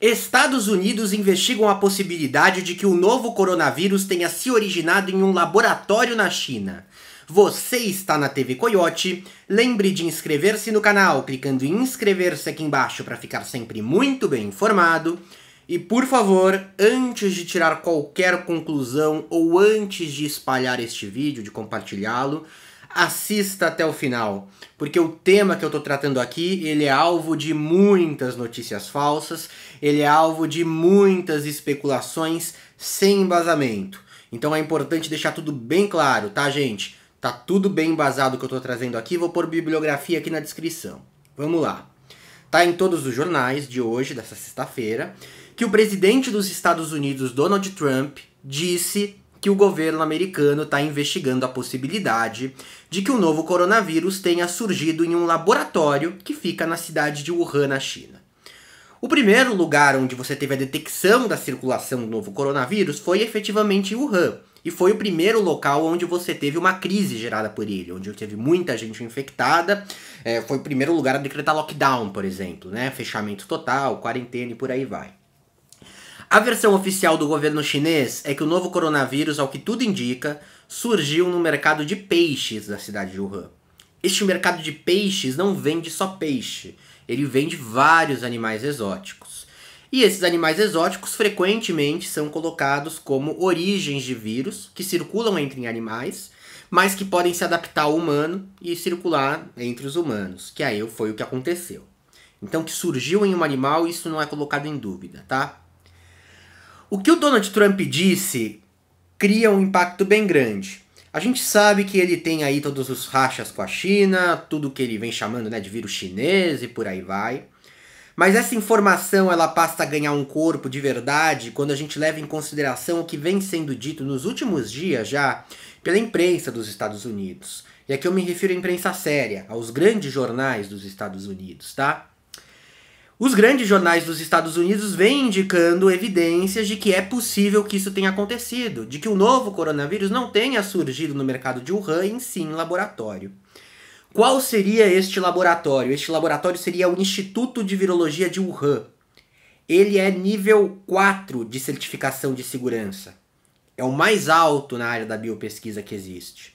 Estados Unidos investigam a possibilidade de que o novo coronavírus tenha se originado em um laboratório na China. Você está na TV Coyote. Lembre de inscrever-se no canal clicando em inscrever-se aqui embaixo para ficar sempre muito bem informado. E por favor, antes de tirar qualquer conclusão ou antes de espalhar este vídeo, de compartilhá-lo, assista até o final, porque o tema que eu estou tratando aqui, ele é alvo de muitas notícias falsas, ele é alvo de muitas especulações sem embasamento. Então é importante deixar tudo bem claro, tá, gente? Tá tudo bem embasado que eu estou trazendo aqui, vou pôr bibliografia aqui na descrição. Vamos lá. Tá em todos os jornais de hoje, dessa sexta-feira, que o presidente dos Estados Unidos, Donald Trump, disse que o governo americano está investigando a possibilidade de que o novo coronavírus tenha surgido em um laboratório que fica na cidade de Wuhan, na China. O primeiro lugar onde você teve a detecção da circulação do novo coronavírus foi efetivamente Wuhan, e foi o primeiro local onde você teve uma crise gerada por ele, onde teve muita gente infectada. É, foi o primeiro lugar a decretar lockdown, por exemplo, né? Fechamento total, quarentena e por aí vai. A versão oficial do governo chinês é que o novo coronavírus, ao que tudo indica, surgiu no mercado de peixes da cidade de Wuhan. Este mercado de peixes não vende só peixe, ele vende vários animais exóticos. E esses animais exóticos frequentemente são colocados como origens de vírus que circulam entre animais, mas que podem se adaptar ao humano e circular entre os humanos, que aí foi o que aconteceu. Então, que surgiu em um animal, isso não é colocado em dúvida, tá? O que o Donald Trump disse cria um impacto bem grande. A gente sabe que ele tem aí todos os rachas com a China, tudo que ele vem chamando né, de vírus chinês e por aí vai. Mas essa informação ela passa a ganhar um corpo de verdade quando a gente leva em consideração o que vem sendo dito nos últimos dias já pela imprensa dos Estados Unidos. E aqui eu me refiro à imprensa séria, aos grandes jornais dos Estados Unidos, tá? Os grandes jornais dos Estados Unidos vêm indicando evidências de que é possível que isso tenha acontecido, de que o novo coronavírus não tenha surgido no mercado de Wuhan e sim laboratório. Qual seria este laboratório? Este laboratório seria o Instituto de Virologia de Wuhan. Ele é nível 4 de certificação de segurança. É o mais alto na área da biopesquisa que existe.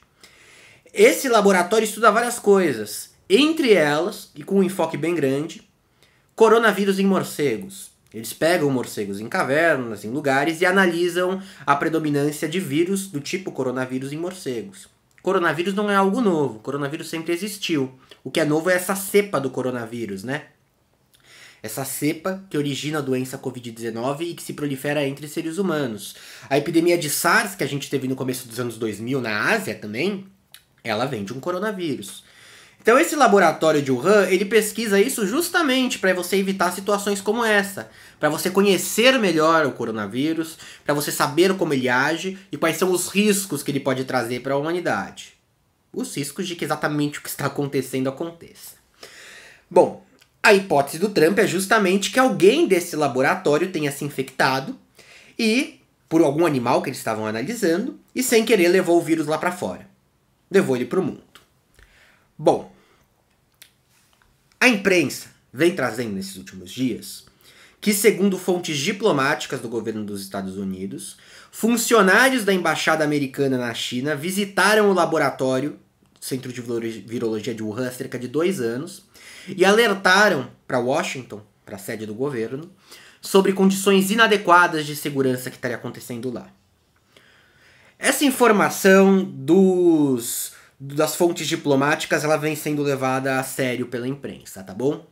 Esse laboratório estuda várias coisas, entre elas, e com um enfoque bem grande, Coronavírus em morcegos. Eles pegam morcegos em cavernas, em lugares e analisam a predominância de vírus do tipo coronavírus em morcegos. Coronavírus não é algo novo, coronavírus sempre existiu. O que é novo é essa cepa do coronavírus, né? Essa cepa que origina a doença Covid-19 e que se prolifera entre seres humanos. A epidemia de SARS, que a gente teve no começo dos anos 2000 na Ásia também, ela vem de um coronavírus. Então esse laboratório de Wuhan, ele pesquisa isso justamente para você evitar situações como essa, para você conhecer melhor o coronavírus, para você saber como ele age e quais são os riscos que ele pode trazer para a humanidade. Os riscos de que exatamente o que está acontecendo aconteça. Bom, a hipótese do Trump é justamente que alguém desse laboratório tenha se infectado e por algum animal que eles estavam analisando e sem querer levou o vírus lá para fora. Levou ele para o mundo. Bom, a imprensa vem trazendo nesses últimos dias que, segundo fontes diplomáticas do governo dos Estados Unidos, funcionários da embaixada americana na China visitaram o laboratório Centro de Virologia de Wuhan há cerca de dois anos e alertaram para Washington, para a sede do governo, sobre condições inadequadas de segurança que estaria acontecendo lá. Essa informação dos das fontes diplomáticas, ela vem sendo levada a sério pela imprensa, tá bom?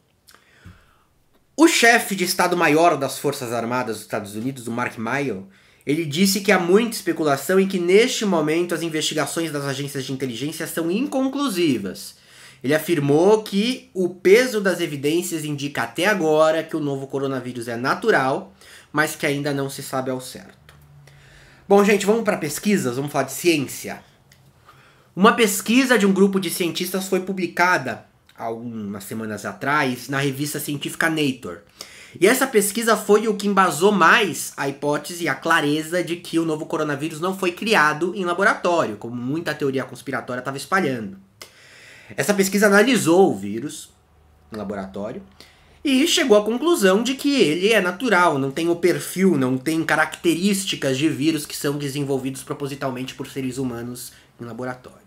O chefe de Estado-Maior das Forças Armadas dos Estados Unidos, o Mark Mayo, ele disse que há muita especulação e que neste momento as investigações das agências de inteligência são inconclusivas. Ele afirmou que o peso das evidências indica até agora que o novo coronavírus é natural, mas que ainda não se sabe ao certo. Bom, gente, vamos para pesquisas, vamos falar de ciência. Uma pesquisa de um grupo de cientistas foi publicada algumas semanas atrás na revista científica Nature. E essa pesquisa foi o que embasou mais a hipótese e a clareza de que o novo coronavírus não foi criado em laboratório, como muita teoria conspiratória estava espalhando. Essa pesquisa analisou o vírus em laboratório e chegou à conclusão de que ele é natural, não tem o perfil, não tem características de vírus que são desenvolvidos propositalmente por seres humanos em laboratório.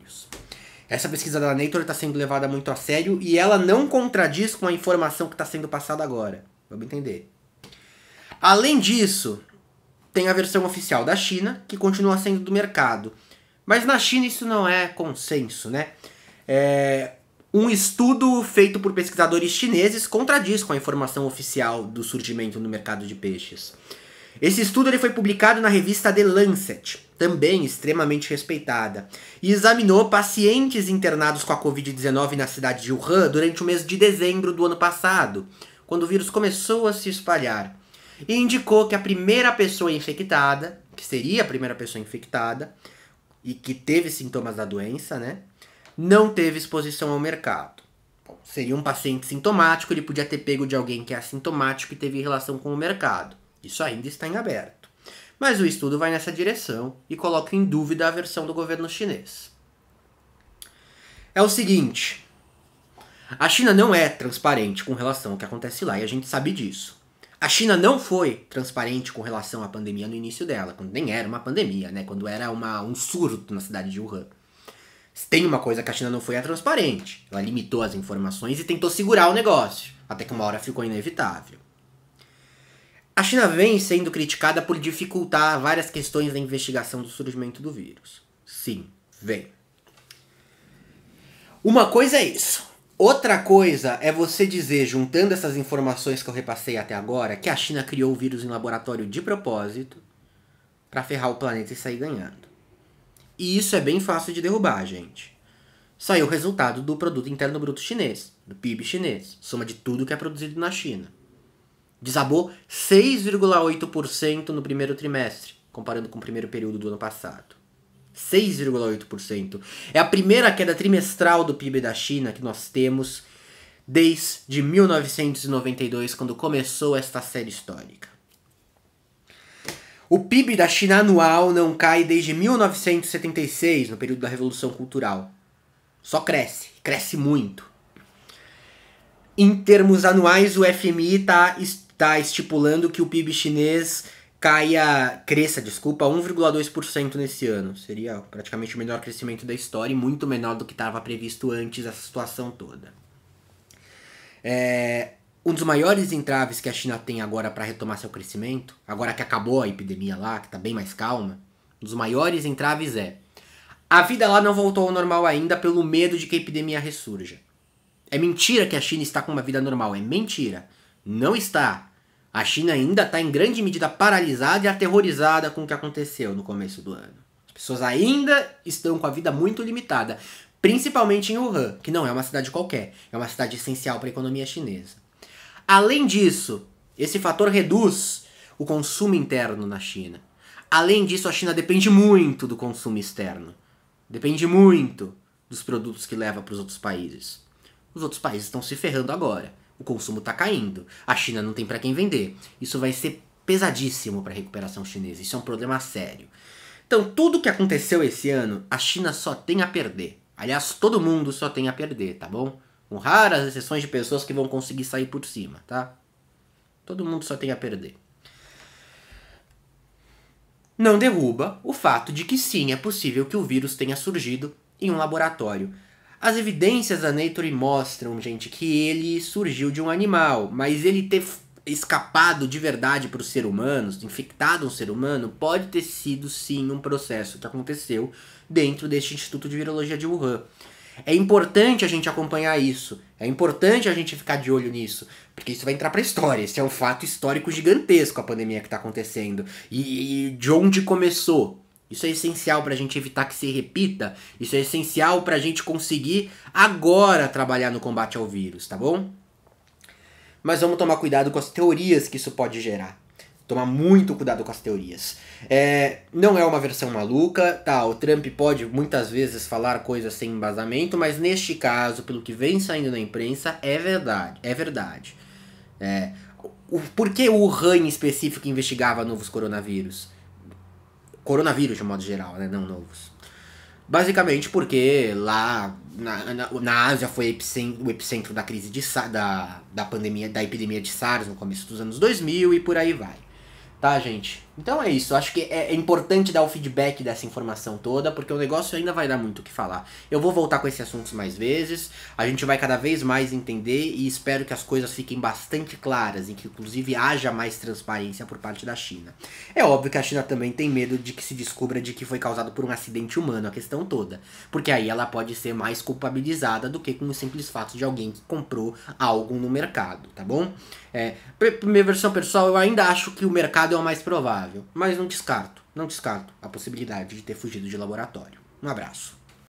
Essa pesquisa da Nature está sendo levada muito a sério e ela não contradiz com a informação que está sendo passada agora. Vamos entender. Além disso, tem a versão oficial da China, que continua sendo do mercado. Mas na China isso não é consenso, né? É, um estudo feito por pesquisadores chineses contradiz com a informação oficial do surgimento no mercado de peixes. Esse estudo ele foi publicado na revista The Lancet também extremamente respeitada, e examinou pacientes internados com a Covid-19 na cidade de Wuhan durante o mês de dezembro do ano passado, quando o vírus começou a se espalhar, e indicou que a primeira pessoa infectada, que seria a primeira pessoa infectada, e que teve sintomas da doença, né, não teve exposição ao mercado. Bom, seria um paciente sintomático, ele podia ter pego de alguém que é assintomático e teve relação com o mercado. Isso ainda está em aberto. Mas o estudo vai nessa direção e coloca em dúvida a versão do governo chinês. É o seguinte: a China não é transparente com relação ao que acontece lá e a gente sabe disso. A China não foi transparente com relação à pandemia no início dela, quando nem era uma pandemia, né? Quando era uma, um surto na cidade de Wuhan. Se tem uma coisa que a China não foi, é transparente. Ela limitou as informações e tentou segurar o negócio, até que uma hora ficou inevitável. A China vem sendo criticada por dificultar várias questões da investigação do surgimento do vírus. Sim, vem. Uma coisa é isso. Outra coisa é você dizer, juntando essas informações que eu repassei até agora, que a China criou o vírus em laboratório de propósito para ferrar o planeta e sair ganhando. E isso é bem fácil de derrubar, gente. Saiu o resultado do produto interno bruto chinês, do PIB chinês, soma de tudo que é produzido na China desabou 6,8% no primeiro trimestre, comparando com o primeiro período do ano passado. 6,8%. É a primeira queda trimestral do PIB da China que nós temos desde 1992, quando começou esta série histórica. O PIB da China anual não cai desde 1976, no período da Revolução Cultural. Só cresce, cresce muito. Em termos anuais, o FMI tá está está estipulando que o PIB chinês caia, cresça, desculpa, 1,2% nesse ano. Seria praticamente o menor crescimento da história e muito menor do que estava previsto antes dessa situação toda. É, um dos maiores entraves que a China tem agora para retomar seu crescimento, agora que acabou a epidemia lá, que está bem mais calma, um dos maiores entraves é a vida lá não voltou ao normal ainda pelo medo de que a epidemia ressurja. É mentira que a China está com uma vida normal, é mentira. Não está. A China ainda está em grande medida paralisada e aterrorizada com o que aconteceu no começo do ano. As pessoas ainda estão com a vida muito limitada, principalmente em Wuhan, que não é uma cidade qualquer, é uma cidade essencial para a economia chinesa. Além disso, esse fator reduz o consumo interno na China. Além disso, a China depende muito do consumo externo. Depende muito dos produtos que leva para os outros países. Os outros países estão se ferrando agora o consumo está caindo, a China não tem para quem vender. Isso vai ser pesadíssimo para a recuperação chinesa, isso é um problema sério. Então, tudo que aconteceu esse ano, a China só tem a perder. Aliás, todo mundo só tem a perder, tá bom? Com raras exceções de pessoas que vão conseguir sair por cima, tá? Todo mundo só tem a perder. Não derruba o fato de que sim, é possível que o vírus tenha surgido em um laboratório as evidências da Nature mostram, gente, que ele surgiu de um animal, mas ele ter escapado de verdade para o ser humano, infectado um ser humano, pode ter sido sim um processo que aconteceu dentro deste Instituto de Virologia de Wuhan. É importante a gente acompanhar isso. É importante a gente ficar de olho nisso. Porque isso vai entrar a história. Esse é um fato histórico gigantesco, a pandemia que está acontecendo. E, e de onde começou? Isso é essencial para a gente evitar que se repita. Isso é essencial para a gente conseguir agora trabalhar no combate ao vírus, tá bom? Mas vamos tomar cuidado com as teorias que isso pode gerar. Tomar muito cuidado com as teorias. É, não é uma versão maluca, tá? O Trump pode muitas vezes falar coisas sem embasamento, mas neste caso, pelo que vem saindo na imprensa, é verdade. É verdade. É, o, por que o Wuhan em específico investigava novos coronavírus? coronavírus de modo geral, né? Não novos. Basicamente porque lá na, na, na Ásia foi o epicentro da crise de, da, da pandemia, da epidemia de SARS no começo dos anos 2000 e por aí vai. Tá, gente? Então é isso. Acho que é, é importante dar o feedback dessa informação toda, porque o negócio ainda vai dar muito o que falar. Eu vou voltar com esse assunto mais vezes, a gente vai cada vez mais entender e espero que as coisas fiquem bastante claras e que, inclusive, haja mais transparência por parte da China. É óbvio que a China também tem medo de que se descubra de que foi causado por um acidente humano a questão toda, porque aí ela pode ser mais culpabilizada do que com o simples fato de alguém que comprou algo no mercado, tá bom? É, minha versão pessoal, eu ainda acho que o mercado é o mais provável, mas não descarto, não descarto a possibilidade de ter fugido de laboratório. Um abraço.